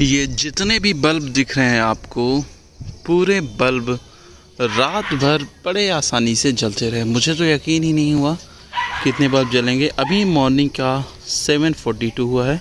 ये जितने भी बल्ब दिख रहे हैं आपको पूरे बल्ब रात भर बड़े आसानी से जलते रहे मुझे तो यकीन ही नहीं हुआ कितने बल्ब जलेंगे अभी मॉर्निंग का 7:42 हुआ है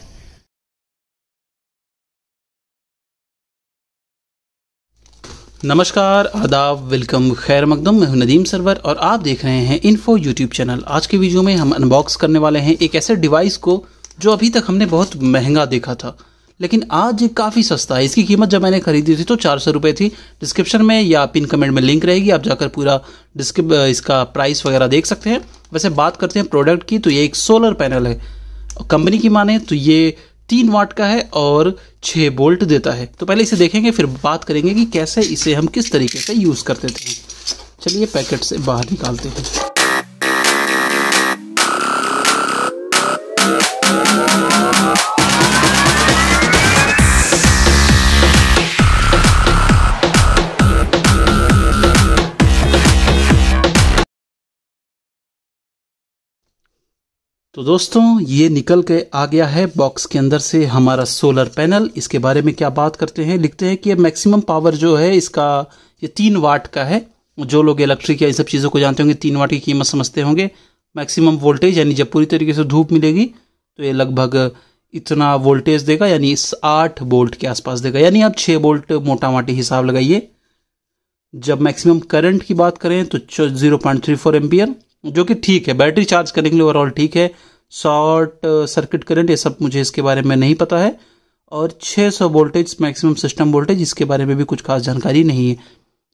नमस्कार आदाब वेलकम खैर मकदम मैं हूं नदीम सरवर और आप देख रहे हैं इन्फो यूट्यूब चैनल आज के वीडियो में हम अनबॉक्स करने वाले हैं एक ऐसे डिवाइस को जो अभी तक हमने बहुत महंगा देखा था लेकिन आज ये काफ़ी सस्ता है इसकी कीमत जब मैंने खरीदी थी तो चार सौ रुपये थी डिस्क्रिप्शन में या पिन कमेंट में लिंक रहेगी आप जाकर पूरा डिस्क्रिप इसका प्राइस वगैरह देख सकते हैं वैसे बात करते हैं प्रोडक्ट की तो ये एक सोलर पैनल है कंपनी की माने तो ये तीन वाट का है और छः बोल्ट देता है तो पहले इसे देखेंगे फिर बात करेंगे कि कैसे इसे हम किस तरीके से यूज़ करते थे चलिए पैकेट से बाहर निकालते हैं तो दोस्तों ये निकल के आ गया है बॉक्स के अंदर से हमारा सोलर पैनल इसके बारे में क्या बात करते हैं लिखते हैं कि ये मैक्सिमम पावर जो है इसका ये तीन वाट का है जो लोग इलेक्ट्रिक या इन सब चीज़ों को जानते होंगे तीन वाट की कीमत समझते होंगे मैक्सिमम वोल्टेज यानी जब पूरी तरीके से धूप मिलेगी तो ये लगभग इतना वोल्टेज देगा यानी आठ वोल्ट के आसपास देगा यानी आप छः वोल्ट मोटा माटी हिसाब लगाइए जब मैक्सिमम करंट की बात करें तो zero point three four ampere जो कि ठीक है बैटरी चार्ज करने के लिए ओवरऑल ठीक है शॉर्ट सर्किट करंट ये सब मुझे इसके बारे में नहीं पता है और 600 वोल्टेज मैक्सिमम सिस्टम वोल्टेज इसके बारे में भी कुछ खास जानकारी नहीं है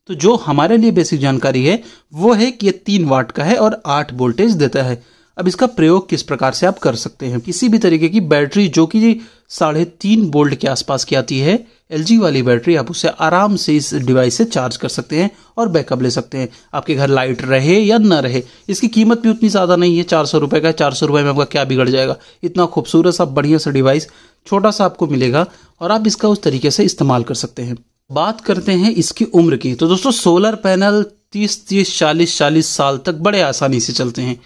तो जो हमारे लिए बेसिक जानकारी है वो है कि ये तीन वाट का है और आठ वोल्टेज देता है अब इसका प्रयोग किस प्रकार से आप कर सकते हैं किसी भी तरीके की बैटरी जो कि साढ़े तीन बोल्ट के आसपास की आती है एल वाली बैटरी आप उसे आराम से इस डिवाइस से चार्ज कर सकते हैं और बैकअप ले सकते हैं आपके घर लाइट रहे या ना रहे इसकी कीमत भी उतनी ज़्यादा नहीं है चार सौ रुपये का चार सौ रुपये में आपका क्या बिगड़ जाएगा इतना खूबसूरत सा बढ़िया सा डिवाइस छोटा सा आपको मिलेगा और आप इसका उस तरीके से इस्तेमाल कर सकते हैं बात करते हैं इसकी उम्र की तो दोस्तों सोलर पैनल तीस तीस चालीस चालीस साल तक बड़े आसानी से चलते हैं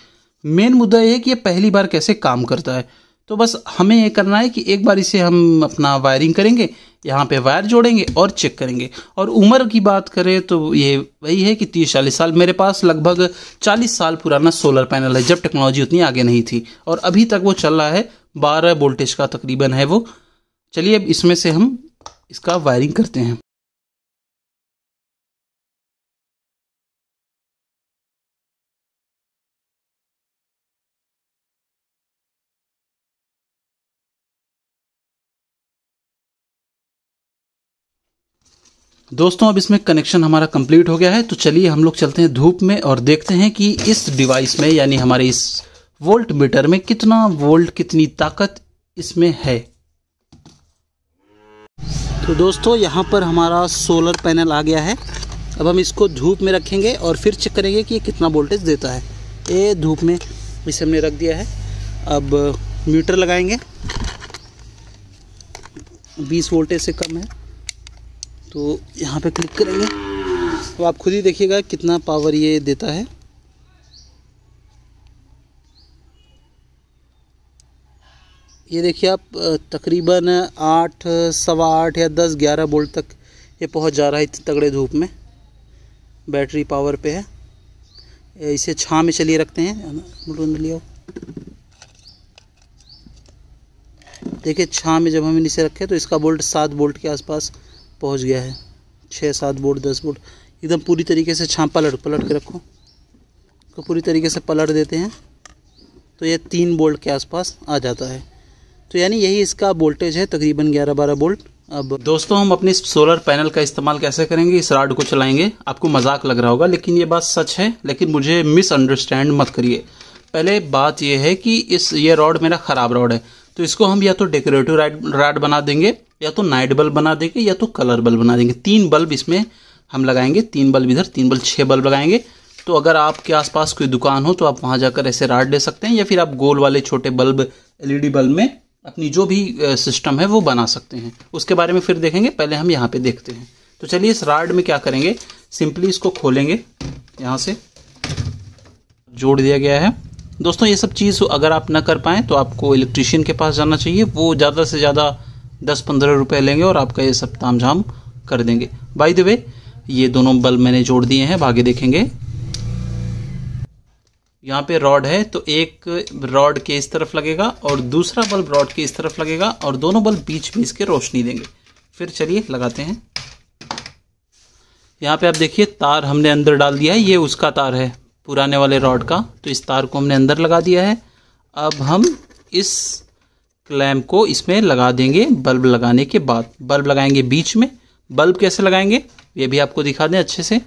मेन मुद्दा ये कि ये पहली बार कैसे काम करता है तो बस हमें ये करना है कि एक बार इसे हम अपना वायरिंग करेंगे यहाँ पे वायर जोड़ेंगे और चेक करेंगे और उम्र की बात करें तो ये वही है कि तीस चालीस साल मेरे पास लगभग चालीस साल पुराना सोलर पैनल है जब टेक्नोलॉजी उतनी आगे नहीं थी और अभी तक वो चल रहा है बारह वोल्टेज का तकरीबन है वो चलिए अब इसमें से हम इसका वायरिंग करते हैं दोस्तों अब इसमें कनेक्शन हमारा कंप्लीट हो गया है तो चलिए हम लोग चलते हैं धूप में और देखते हैं कि इस डिवाइस में यानी हमारे इस वोल्ट मीटर में कितना वोल्ट कितनी ताकत इसमें है तो दोस्तों यहाँ पर हमारा सोलर पैनल आ गया है अब हम इसको धूप में रखेंगे और फिर चेक करेंगे कि ये कितना वोल्टेज देता है ये धूप में इसे हमने रख दिया है अब मीटर लगाएंगे 20 वोल्टेज से कम है तो यहाँ पे क्लिक करेंगे तो आप खुद ही देखिएगा कितना पावर ये देता है ये देखिए आप तकरीबन आठ सवा आठ या दस ग्यारह बोल्ट तक ये पहुँच जा रहा है इतनी तगड़े धूप में बैटरी पावर पे है इसे छा में चलिए रखते हैं लिया देखिए छाँ में जब हम इसे रखें तो इसका बोल्ट सात बोल्ट के आसपास पहुंच गया है छः सात बोर्ड दस बोर्ड एकदम पूरी तरीके से छाप पलट पलट के रखो तो पूरी तरीके से पलट देते हैं तो ये तीन बोल्ट के आसपास आ जाता है तो यानी यही इसका वोल्टेज है तकरीबन 11-12 बोल्ट अब दोस्तों हम अपने सोलर पैनल का इस्तेमाल कैसे करेंगे इस राड को चलाएंगे आपको मजाक लग रहा होगा लेकिन ये बात सच है लेकिन मुझे मिसअंडरस्टैंड मत करिए पहले बात यह है कि इस ये रॉड मेरा ख़राब रॉड है तो इसको हम या तो डेकोरेटिव राड बना देंगे या तो नाइट बल्ब बना देंगे या तो कलर बल्ब बना देंगे तीन बल्ब इसमें हम लगाएंगे तीन बल्ब इधर तीन बल्ब छः बल्ब लगाएंगे तो अगर आपके आसपास कोई दुकान हो तो आप वहाँ जाकर ऐसे राड ले सकते हैं या फिर आप गोल वाले छोटे बल्ब एलईडी बल्ब में अपनी जो भी सिस्टम है वो बना सकते हैं उसके बारे में फिर देखेंगे पहले हम यहाँ पे देखते हैं तो चलिए इस राड में क्या करेंगे सिंपली इसको खोलेंगे यहाँ से जोड़ दिया गया है दोस्तों ये सब चीज़ अगर आप ना कर पाएँ तो आपको इलेक्ट्रिशियन के पास जाना चाहिए वो ज़्यादा से ज़्यादा दस पंद्रह रुपये लेंगे और आपका ये सब ताम झाम कर देंगे बाई द वे ये दोनों बल्ब मैंने जोड़ दिए हैं भागे देखेंगे यहाँ पे रॉड है तो एक रॉड के इस तरफ लगेगा और दूसरा बल्ब रॉड के इस तरफ लगेगा और दोनों बल्ब बीच बीच के रोशनी देंगे फिर चलिए लगाते हैं यहाँ पे आप देखिए तार हमने अंदर डाल दिया है ये उसका तार है पुराने वाले रॉड का तो इस तार को हमने अंदर लगा दिया है अब हम इस क्लैम्प को इसमें लगा देंगे बल्ब लगाने के बाद बल्ब लगाएंगे बीच में बल्ब कैसे लगाएंगे ये भी आपको दिखा दें अच्छे से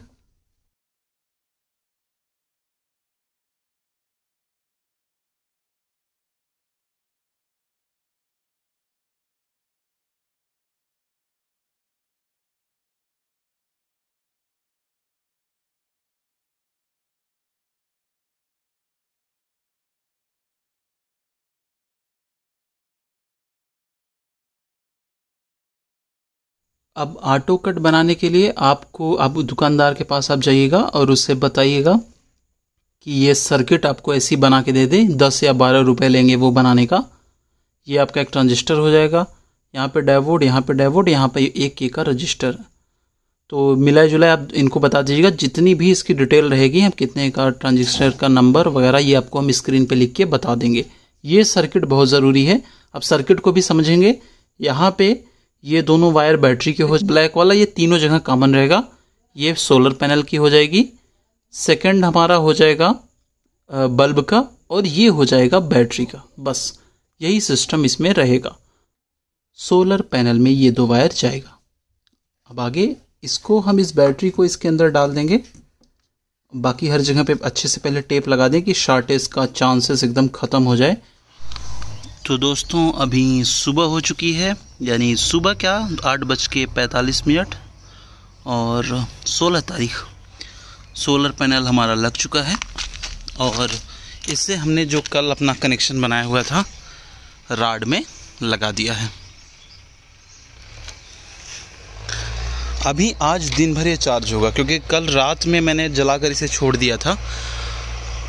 अब ऑटो कट बनाने के लिए आपको आप दुकानदार के पास आप जाइएगा और उससे बताइएगा कि ये सर्किट आपको ऐसी बना के दे दे दस या बारह रुपये लेंगे वो बनाने का ये आपका एक ट्रांजिस्टर हो जाएगा यहाँ पे डायवोड यहाँ पे डायवोड यहाँ पे एक के का रजिस्टर तो मिला जुलाए आप इनको बता दीजिएगा जितनी भी इसकी डिटेल रहेगी आप कितने का ट्रांजिस्टर का नंबर वगैरह ये आपको हम स्क्रीन पर लिख के बता देंगे ये सर्किट बहुत ज़रूरी है अब सर्किट को भी समझेंगे यहाँ पर ये दोनों वायर बैटरी के हो ब्लैक वाला ये तीनों जगह कॉमन रहेगा ये सोलर पैनल की हो जाएगी सेकंड हमारा हो जाएगा बल्ब का और ये हो जाएगा बैटरी का बस यही सिस्टम इसमें रहेगा सोलर पैनल में ये दो वायर जाएगा अब आगे इसको हम इस बैटरी को इसके अंदर डाल देंगे बाकी हर जगह पे अच्छे से पहले टेप लगा दें कि शार्टेज का चांसेस एकदम ख़त्म हो जाए तो दोस्तों अभी सुबह हो चुकी है यानी सुबह क्या आठ बज के पैंतालीस मिनट और सोलह तारीख सोलर पैनल हमारा लग चुका है और इससे हमने जो कल अपना कनेक्शन बनाया हुआ था राड में लगा दिया है अभी आज दिन भर ये चार्ज होगा क्योंकि कल रात में मैंने जलाकर इसे छोड़ दिया था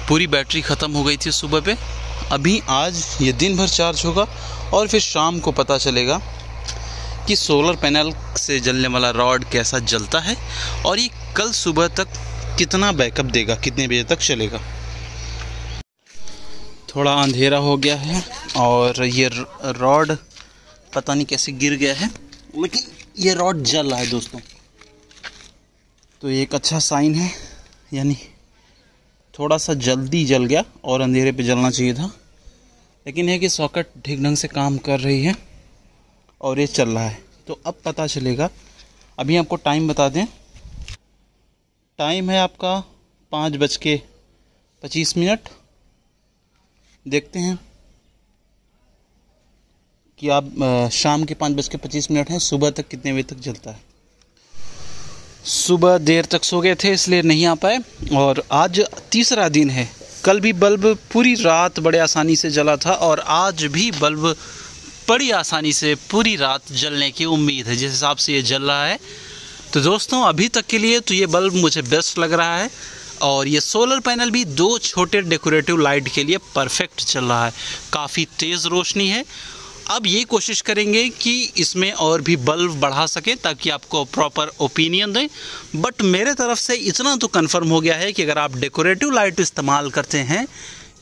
पूरी बैटरी ख़त्म हो गई थी सुबह पे अभी आज ये दिन भर चार्ज होगा और फिर शाम को पता चलेगा कि सोलर पैनल से जलने वाला रॉड कैसा जलता है और ये कल सुबह तक कितना बैकअप देगा कितने बजे तक चलेगा थोड़ा अंधेरा हो गया है और ये रॉड पता नहीं कैसे गिर गया है लेकिन ये रॉड जल रहा है दोस्तों तो ये एक अच्छा साइन है यानी थोड़ा सा जल्दी जल गया और अंधेरे पे जलना चाहिए था लेकिन है कि सॉकेट ठीक ढंग से काम कर रही है और ये चल रहा है तो अब पता चलेगा अभी आपको टाइम बता दें टाइम है आपका पाँच बज के पच्चीस मिनट देखते हैं कि आप शाम के पाँच बज के पच्चीस मिनट हैं सुबह तक कितने बजे तक जलता है सुबह देर तक सो गए थे इसलिए नहीं आ पाए और आज तीसरा दिन है कल भी बल्ब पूरी रात बड़े आसानी से जला था और आज भी बल्ब बड़ी आसानी से पूरी रात जलने की उम्मीद है जिस हिसाब से ये जल रहा है तो दोस्तों अभी तक के लिए तो ये बल्ब मुझे बेस्ट लग रहा है और ये सोलर पैनल भी दो छोटे डेकोरेटिव लाइट के लिए परफेक्ट चल रहा है काफ़ी तेज़ रोशनी है अब ये कोशिश करेंगे कि इसमें और भी बल्ब बढ़ा सकें ताकि आपको प्रॉपर ओपिनियन दें बट मेरे तरफ से इतना तो कंफर्म हो गया है कि अगर आप डेकोरेटिव लाइट इस्तेमाल करते हैं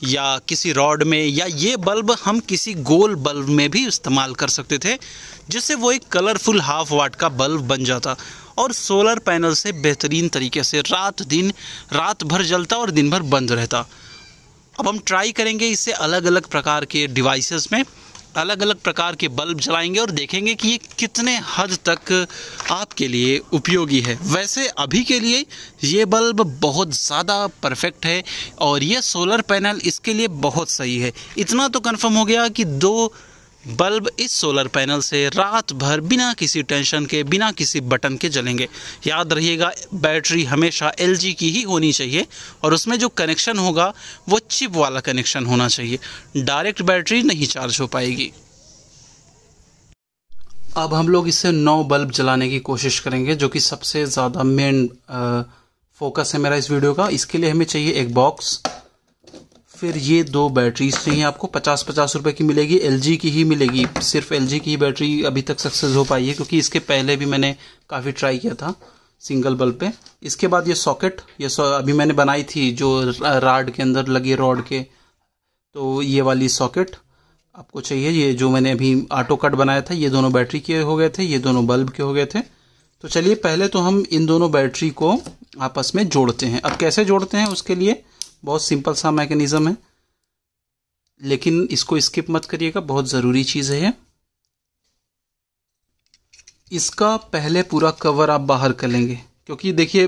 या किसी रॉड में या ये बल्ब हम किसी गोल बल्ब में भी इस्तेमाल कर सकते थे जिससे वो एक कलरफुल हाफ वाट का बल्ब बन जाता और सोलर पैनल से बेहतरीन तरीके से रात दिन रात भर जलता और दिन भर बंद रहता अब हम ट्राई करेंगे इसे अलग अलग प्रकार के डिवाइसेस में अलग अलग प्रकार के बल्ब जलाएंगे और देखेंगे कि ये कितने हद तक आपके लिए उपयोगी है वैसे अभी के लिए ये बल्ब बहुत ज़्यादा परफेक्ट है और ये सोलर पैनल इसके लिए बहुत सही है इतना तो कन्फर्म हो गया कि दो बल्ब इस सोलर पैनल से रात भर बिना किसी टेंशन के बिना किसी बटन के जलेंगे याद रहिएगा बैटरी हमेशा एल की ही होनी चाहिए और उसमें जो कनेक्शन होगा वो चिप वाला कनेक्शन होना चाहिए डायरेक्ट बैटरी नहीं चार्ज हो पाएगी अब हम लोग इससे नौ बल्ब जलाने की कोशिश करेंगे जो कि सबसे ज़्यादा मेन फोकस है मेरा इस वीडियो का इसके लिए हमें चाहिए एक बॉक्स फिर ये दो बैटरीज चाहिए आपको पचास पचास रुपए की मिलेगी एल की ही मिलेगी सिर्फ एल की ही बैटरी अभी तक सक्सेस हो पाई है क्योंकि इसके पहले भी मैंने काफ़ी ट्राई किया था सिंगल बल्ब पे इसके बाद ये सॉकेट ये सौ अभी मैंने बनाई थी जो राड के अंदर लगी रॉड के तो ये वाली सॉकेट आपको चाहिए ये जो मैंने अभी ऑटो कट बनाया था ये दोनों बैटरी के हो गए थे ये दोनों बल्ब के हो गए थे तो चलिए पहले तो हम इन दोनों बैटरी को आपस में जोड़ते हैं अब कैसे जोड़ते हैं उसके लिए बहुत सिंपल सा मैकेनिज़्म है लेकिन इसको स्किप मत करिएगा बहुत ज़रूरी चीज़ है इसका पहले पूरा कवर आप बाहर कर लेंगे क्योंकि देखिए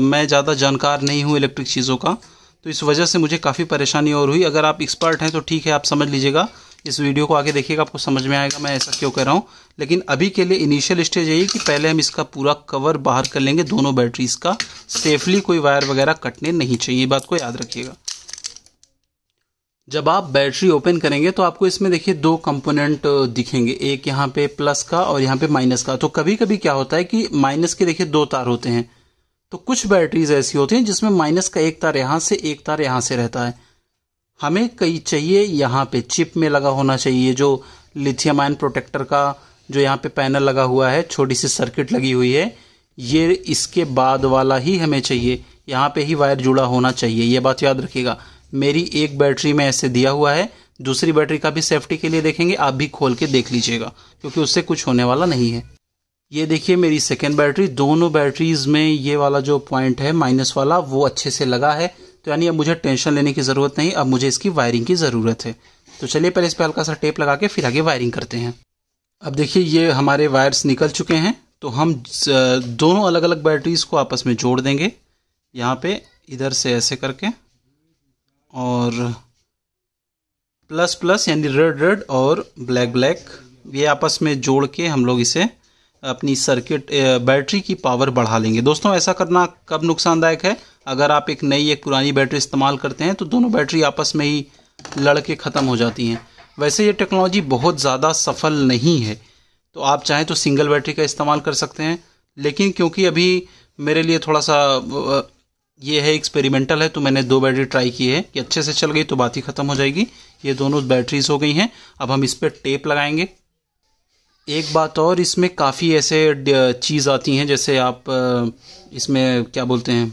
मैं ज़्यादा जानकार नहीं हूँ इलेक्ट्रिक चीज़ों का तो इस वजह से मुझे काफ़ी परेशानी और हुई अगर आप एक्सपर्ट हैं तो ठीक है आप समझ लीजिएगा इस वीडियो को आगे देखिएगा आपको समझ में आएगा मैं ऐसा क्यों कर रहा हूँ लेकिन अभी के लिए इनिशियल स्टेज यही कि पहले हम इसका पूरा कवर बाहर कर लेंगे दोनों बैटरीज का सेफली कोई वायर वगैरह कटने नहीं चाहिए बात को याद रखिएगा जब आप बैटरी ओपन करेंगे तो आपको इसमें देखिए दो कंपोनेंट दिखेंगे एक यहाँ पे प्लस का और यहाँ पे माइनस का तो कभी कभी क्या होता है कि माइनस के देखिए दो तार होते हैं तो कुछ बैटरीज ऐसी होती हैं जिसमें माइनस का एक तार यहाँ से एक तार यहाँ से रहता है हमें कई चाहिए यहाँ पे चिप में लगा होना चाहिए जो लिथियम आयन प्रोटेक्टर का जो यहाँ पे पैनल लगा हुआ है छोटी सी सर्किट लगी हुई है ये इसके बाद वाला ही हमें चाहिए यहाँ पे ही वायर जुड़ा होना चाहिए ये बात याद रखिएगा मेरी एक बैटरी में ऐसे दिया हुआ है दूसरी बैटरी का भी सेफ्टी के लिए देखेंगे आप भी खोल के देख लीजिएगा क्योंकि उससे कुछ होने वाला नहीं है ये देखिए मेरी सेकेंड बैटरी दोनों बैटरीज में ये वाला जो पॉइंट है माइनस वाला वो अच्छे से लगा है तो यानी अब मुझे टेंशन लेने की ज़रूरत नहीं अब मुझे इसकी वायरिंग की ज़रूरत है तो चलिए पहले इस पर हल्का सा टेप लगा के फिर आगे वायरिंग करते हैं अब देखिए ये हमारे वायर्स निकल चुके हैं तो हम दोनों अलग अलग बैटरीज को आपस में जोड़ देंगे यहाँ पे इधर से ऐसे करके और प्लस प्लस यानी रेड रेड और ब्लैक ब्लैक ये आपस में जोड़ के हम लोग इसे अपनी सर्किट बैटरी की पावर बढ़ा लेंगे दोस्तों ऐसा करना कब नुकसानदायक है अगर आप एक नई एक पुरानी बैटरी इस्तेमाल करते हैं तो दोनों बैटरी आपस में ही लड़ के ख़त्म हो जाती हैं वैसे ये टेक्नोलॉजी बहुत ज़्यादा सफल नहीं है तो आप चाहें तो सिंगल बैटरी का इस्तेमाल कर सकते हैं लेकिन क्योंकि अभी मेरे लिए थोड़ा सा ये है एक्सपेरिमेंटल है तो मैंने दो बैटरी ट्राई की है कि अच्छे से चल गई तो बात ही ख़त्म हो जाएगी ये दोनों बैटरीज हो गई हैं अब हम इस पर टेप लगाएंगे एक बात और इसमें काफ़ी ऐसे चीज़ आती हैं जैसे आप इसमें क्या बोलते हैं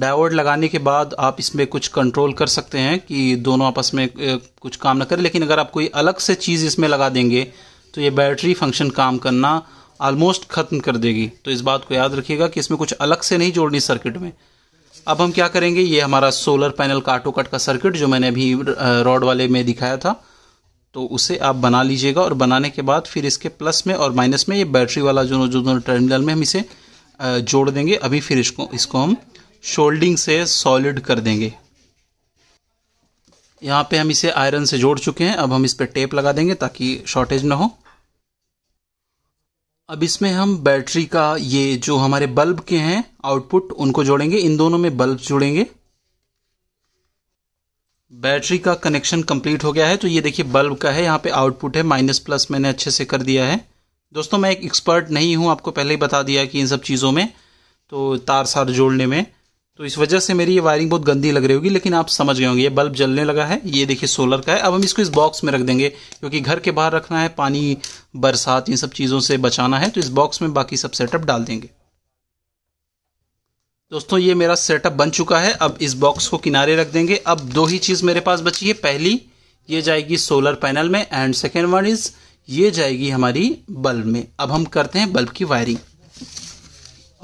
डायोड लगाने के बाद आप इसमें कुछ कंट्रोल कर सकते हैं कि दोनों आपस में कुछ काम ना करें लेकिन अगर आप कोई अलग से चीज़ इसमें लगा देंगे तो ये बैटरी फंक्शन काम करना ऑलमोस्ट ख़त्म कर देगी तो इस बात को याद रखिएगा कि इसमें कुछ अलग से नहीं जोड़नी सर्किट में अब हम क्या करेंगे ये हमारा सोलर पैनल का कट का सर्किट जो मैंने अभी रॉड वाले में दिखाया था तो उसे आप बना लीजिएगा और बनाने के बाद फिर इसके प्लस में और माइनस में ये बैटरी वाला जो जो दोनों टर्मिनल में हम इसे जोड़ देंगे अभी फिर इसको इसको हम शोल्डिंग से सॉलिड कर देंगे यहाँ पे हम इसे आयरन से जोड़ चुके हैं अब हम इस पर टेप लगा देंगे ताकि शॉर्टेज ना हो अब इसमें हम बैटरी का ये जो हमारे बल्ब के हैं आउटपुट उनको जोड़ेंगे इन दोनों में बल्ब जोड़ेंगे बैटरी का कनेक्शन कंप्लीट हो गया है तो ये देखिए बल्ब का है यहाँ पे आउटपुट है माइनस प्लस मैंने अच्छे से कर दिया है दोस्तों मैं एक एक्सपर्ट नहीं हूँ आपको पहले ही बता दिया कि इन सब चीज़ों में तो तार सार जोड़ने में तो इस वजह से मेरी ये वायरिंग बहुत गंदी लग रही होगी लेकिन आप समझ गए होंगे ये बल्ब जलने लगा है ये देखिए सोलर का है अब हम इसको इस बॉक्स में रख देंगे क्योंकि घर के बाहर रखना है पानी बरसात इन सब चीज़ों से बचाना है तो इस बॉक्स में बाकी सब सेटअप डाल देंगे दोस्तों ये मेरा सेटअप बन चुका है अब इस बॉक्स को किनारे रख देंगे अब दो ही चीज़ मेरे पास बची है पहली ये जाएगी सोलर पैनल में एंड सेकेंड वन इज़ ये जाएगी हमारी बल्ब में अब हम करते हैं बल्ब की वायरिंग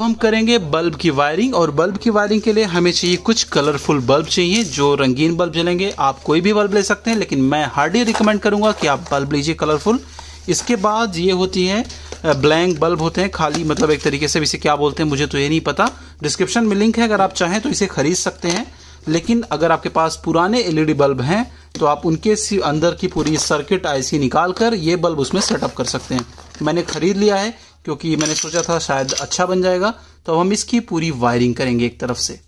अब हम करेंगे बल्ब की वायरिंग और बल्ब की वायरिंग के लिए हमें चाहिए कुछ कलरफुल बल्ब चाहिए जो रंगीन बल्ब जलेंगे आप कोई भी बल्ब ले सकते हैं लेकिन मैं हार्डली रिकमेंड करूंगा कि आप बल्ब लीजिए कलरफुल इसके बाद ये होती है ब्लैंक बल्ब होते हैं खाली मतलब एक तरीके से इसे क्या बोलते हैं मुझे तो ये नहीं पता डिस्क्रिप्शन में लिंक है अगर आप चाहें तो इसे खरीद सकते हैं लेकिन अगर आपके पास पुराने एलईडी बल्ब हैं तो आप उनके अंदर की पूरी सर्किट आई निकाल कर ये बल्ब उसमें सेटअप कर सकते हैं मैंने खरीद लिया है क्योंकि मैंने सोचा था शायद अच्छा बन जाएगा तो हम इसकी पूरी वायरिंग करेंगे एक तरफ से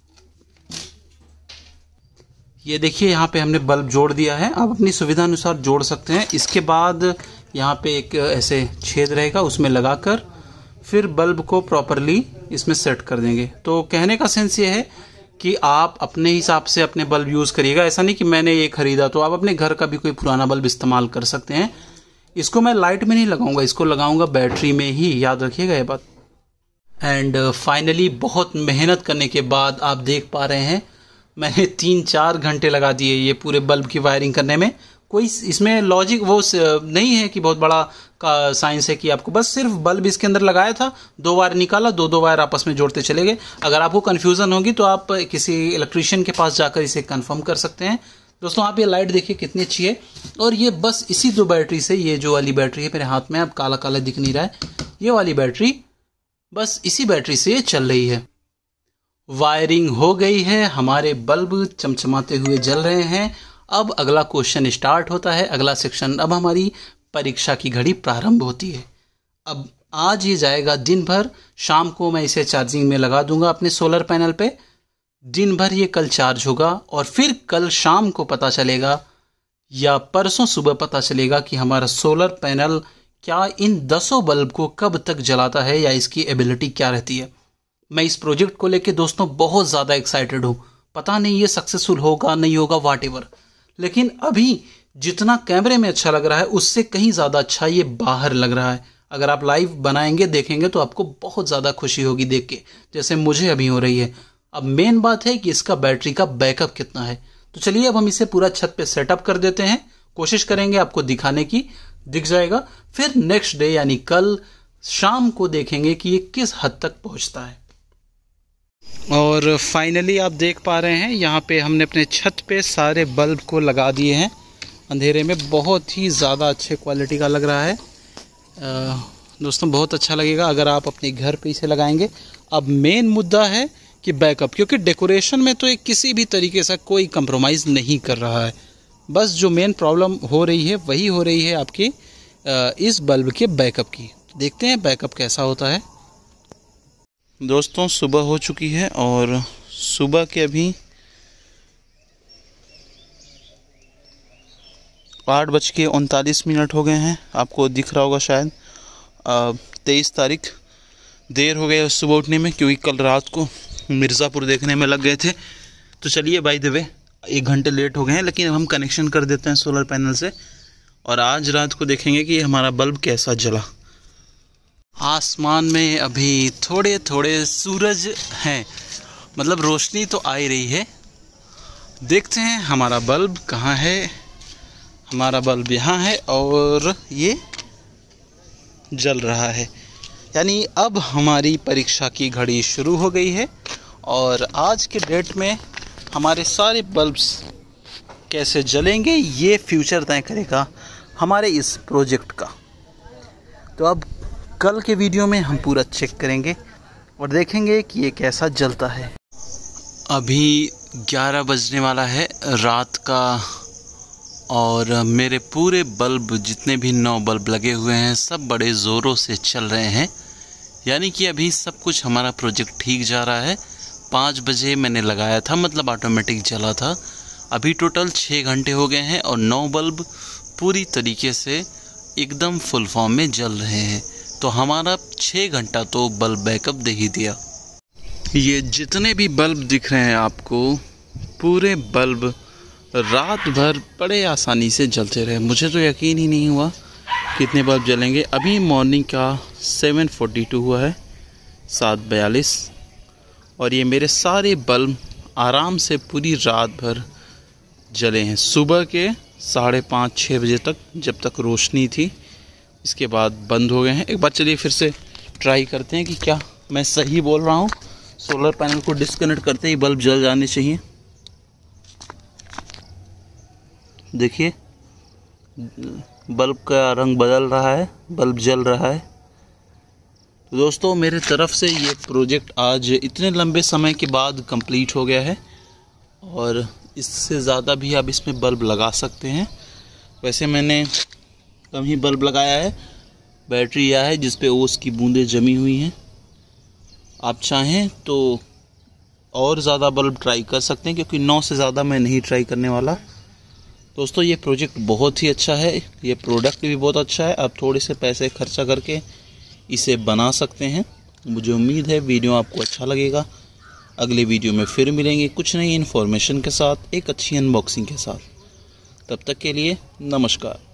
ये देखिए यहाँ पे हमने बल्ब जोड़ दिया है आप अपनी सुविधा अनुसार जोड़ सकते हैं इसके बाद यहाँ पे एक ऐसे छेद रहेगा उसमें लगाकर फिर बल्ब को प्रॉपरली इसमें सेट कर देंगे तो कहने का सेंस ये है कि आप अपने हिसाब से अपने बल्ब यूज़ करिएगा ऐसा नहीं कि मैंने ये खरीदा तो आप अपने घर का भी कोई पुराना बल्ब इस्तेमाल कर सकते हैं इसको मैं लाइट में नहीं लगाऊंगा इसको लगाऊंगा बैटरी में ही याद रखिएगा ये बात एंड फाइनली uh, बहुत मेहनत करने के बाद आप देख पा रहे हैं मैंने तीन चार घंटे लगा दिए ये पूरे बल्ब की वायरिंग करने में कोई इसमें लॉजिक वो नहीं है कि बहुत बड़ा का साइंस है कि आपको बस सिर्फ बल्ब इसके अंदर लगाया था दो वायर निकाला दो दो वायर आपस में जोड़ते चले गए अगर आपको कन्फ्यूज़न होगी तो आप किसी इलेक्ट्रिशियन के पास जाकर इसे कन्फर्म कर सकते हैं दोस्तों आप ये लाइट देखिए कितनी अच्छी है और ये बस इसी दो बैटरी से ये जो वाली बैटरी है मेरे हाथ में अब काला काला दिख नहीं रहा है ये वाली बैटरी बस इसी बैटरी से ये चल रही है वायरिंग हो गई है हमारे बल्ब चमचमाते हुए जल रहे हैं अब अगला क्वेश्चन स्टार्ट होता है अगला सेक्शन अब हमारी परीक्षा की घड़ी प्रारंभ होती है अब आज ये जाएगा दिन भर शाम को मैं इसे चार्जिंग में लगा दूंगा अपने सोलर पैनल पे दिन भर ये कल चार्ज होगा और फिर कल शाम को पता चलेगा या परसों सुबह पता चलेगा कि हमारा सोलर पैनल क्या इन दसों बल्ब को कब तक जलाता है या इसकी एबिलिटी क्या रहती है मैं इस प्रोजेक्ट को लेकर दोस्तों बहुत ज़्यादा एक्साइटेड हूँ पता नहीं ये सक्सेसफुल होगा नहीं होगा वाट एवर लेकिन अभी जितना कैमरे में अच्छा लग रहा है उससे कहीं ज़्यादा अच्छा ये बाहर लग रहा है अगर आप लाइव बनाएंगे देखेंगे तो आपको बहुत ज़्यादा खुशी होगी देख के जैसे मुझे अभी हो रही है अब मेन बात है कि इसका बैटरी का बैकअप कितना है तो चलिए अब हम इसे पूरा छत पे सेटअप कर देते हैं कोशिश करेंगे आपको दिखाने की दिख जाएगा फिर नेक्स्ट डे यानी कल शाम को देखेंगे कि ये किस हद तक पहुंचता है और फाइनली आप देख पा रहे हैं यहाँ पे हमने अपने छत पे सारे बल्ब को लगा दिए हैं अंधेरे में बहुत ही ज़्यादा अच्छे क्वालिटी का लग रहा है दोस्तों बहुत अच्छा लगेगा अगर आप अपने घर पे इसे लगाएंगे अब मेन मुद्दा है कि बैकअप क्योंकि डेकोरेशन में तो एक किसी भी तरीके से कोई कंप्रोमाइज़ नहीं कर रहा है बस जो मेन प्रॉब्लम हो रही है वही हो रही है आपकी इस बल्ब के बैकअप की तो देखते हैं बैकअप कैसा होता है दोस्तों सुबह हो चुकी है और सुबह के अभी आठ बज के उनतालीस मिनट हो गए हैं आपको दिख रहा होगा शायद तेईस तारीख देर हो गई सुबह उठने में क्योंकि कल रात को मिर्ज़ापुर देखने में लग गए थे तो चलिए भाई देवे एक घंटे लेट हो गए हैं लेकिन हम कनेक्शन कर देते हैं सोलर पैनल से और आज रात को देखेंगे कि हमारा बल्ब कैसा जला आसमान में अभी थोड़े थोड़े सूरज हैं मतलब रोशनी तो आ ही रही है देखते हैं हमारा बल्ब कहाँ है हमारा बल्ब यहाँ है और ये जल रहा है यानी अब हमारी परीक्षा की घड़ी शुरू हो गई है और आज के डेट में हमारे सारे बल्ब्स कैसे जलेंगे ये फ्यूचर तय करेगा हमारे इस प्रोजेक्ट का तो अब कल के वीडियो में हम पूरा चेक करेंगे और देखेंगे कि ये कैसा जलता है अभी 11 बजने वाला है रात का और मेरे पूरे बल्ब जितने भी नौ बल्ब लगे हुए हैं सब बड़े ज़ोरों से चल रहे हैं यानी कि अभी सब कुछ हमारा प्रोजेक्ट ठीक जा रहा है पाँच बजे मैंने लगाया था मतलब ऑटोमेटिक जला था अभी टोटल छः घंटे हो गए हैं और नौ बल्ब पूरी तरीके से एकदम फुल फॉर्म में जल रहे हैं तो हमारा छः घंटा तो बल्ब बैकअप दे ही दिया ये जितने भी बल्ब दिख रहे हैं आपको पूरे बल्ब रात भर बड़े आसानी से जलते रहे मुझे तो यकीन ही नहीं हुआ कितने बल्ब जलेंगे अभी मॉर्निंग का 7:42 हुआ है सात बयालीस और ये मेरे सारे बल्ब आराम से पूरी रात भर जले हैं सुबह के साढ़े पाँच छः बजे तक जब तक रोशनी थी इसके बाद बंद हो गए हैं एक बार चलिए फिर से ट्राई करते हैं कि क्या मैं सही बोल रहा हूँ सोलर पैनल को डिस्कनेक्ट करते ही बल्ब जल जाने चाहिए देखिए बल्ब का रंग बदल रहा है बल्ब जल रहा है तो दोस्तों मेरे तरफ से ये प्रोजेक्ट आज इतने लंबे समय के बाद कंप्लीट हो गया है और इससे ज़्यादा भी आप इसमें बल्ब लगा सकते हैं वैसे मैंने कम ही बल्ब लगाया है बैटरी यह है जिसपे वो ओस की बूंदें जमी हुई हैं आप चाहें तो और ज़्यादा बल्ब ट्राई कर सकते हैं क्योंकि नौ से ज़्यादा मैं नहीं ट्राई करने वाला दोस्तों ये प्रोजेक्ट बहुत ही अच्छा है ये प्रोडक्ट भी बहुत अच्छा है आप थोड़े से पैसे खर्चा करके इसे बना सकते हैं मुझे उम्मीद है वीडियो आपको अच्छा लगेगा अगले वीडियो में फिर मिलेंगे कुछ नई इन्फॉर्मेशन के साथ एक अच्छी अनबॉक्सिंग के साथ तब तक के लिए नमस्कार